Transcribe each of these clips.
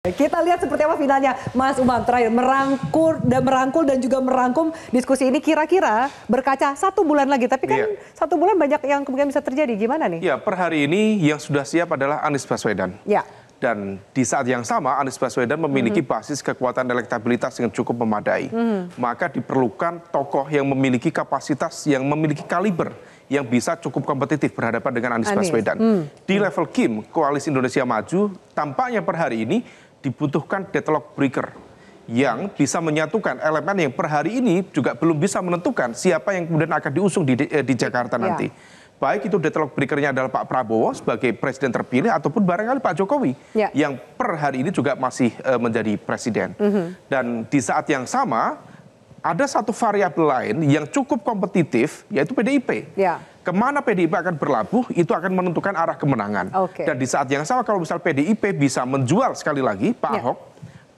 Kita lihat seperti apa finalnya Mas Umam terakhir merangkul dan merangkul dan juga merangkum diskusi ini kira-kira berkaca satu bulan lagi tapi kan yeah. satu bulan banyak yang kemudian bisa terjadi gimana nih? Ya per hari ini yang sudah siap adalah Anies Baswedan. Ya. Yeah. Dan di saat yang sama Anies Baswedan memiliki mm -hmm. basis kekuatan elektabilitas yang cukup memadai. Mm -hmm. Maka diperlukan tokoh yang memiliki kapasitas yang memiliki kaliber yang bisa cukup kompetitif berhadapan dengan Anies, Anies. Baswedan. Mm. Di level Kim, Koalisi Indonesia Maju tampaknya per hari ini dibutuhkan deadlock breaker yang bisa menyatukan elemen yang per hari ini juga belum bisa menentukan siapa yang kemudian akan diusung di, eh, di Jakarta ya. nanti. Baik itu deadlock breakernya adalah Pak Prabowo sebagai presiden terpilih ataupun barangkali Pak Jokowi ya. yang per hari ini juga masih uh, menjadi presiden. Mm -hmm. Dan di saat yang sama ada satu variabel lain yang cukup kompetitif yaitu PDIP. Ya kemana PDIP akan berlabuh itu akan menentukan arah kemenangan. Okay. Dan di saat yang sama kalau misal PDIP bisa menjual sekali lagi Pak yeah. Ahok,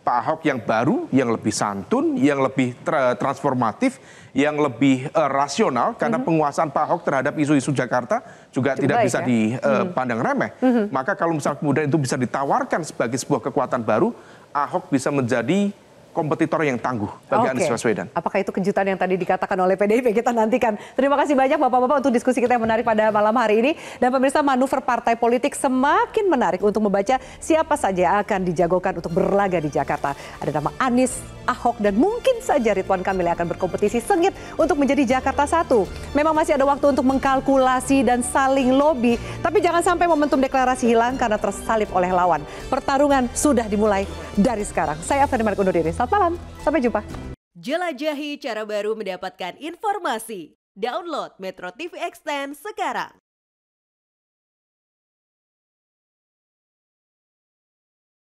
Pak Ahok yang baru, yang lebih santun, yang lebih tra transformatif, yang lebih uh, rasional karena mm -hmm. penguasaan Pak Ahok terhadap isu-isu Jakarta juga Cukup tidak baik, bisa ya? dipandang eh, mhm. mm -hmm. remeh. Mm -hmm. Maka kalau misal kemudian itu bisa ditawarkan sebagai sebuah kekuatan baru, Ahok bisa menjadi kompetitor yang tangguh bagi okay. Anies Baswedan. Apakah itu kejutan yang tadi dikatakan oleh PDIP? Kita nantikan. Terima kasih banyak Bapak-Bapak untuk diskusi kita yang menarik pada malam hari ini. Dan pemirsa manuver partai politik semakin menarik untuk membaca siapa saja yang akan dijagokan untuk berlaga di Jakarta. Ada nama Anies, Ahok, dan mungkin saja Ridwan Kamil yang akan berkompetisi sengit untuk menjadi Jakarta satu. Memang masih ada waktu untuk mengkalkulasi dan saling lobby. Tapi jangan sampai momentum deklarasi hilang karena tersalip oleh lawan. Pertarungan sudah dimulai dari sekarang. Saya Ferdinand undur diri. Selamat malam, sampai jumpa. Jelajahi cara baru mendapatkan informasi. Download Metro TV Extend sekarang.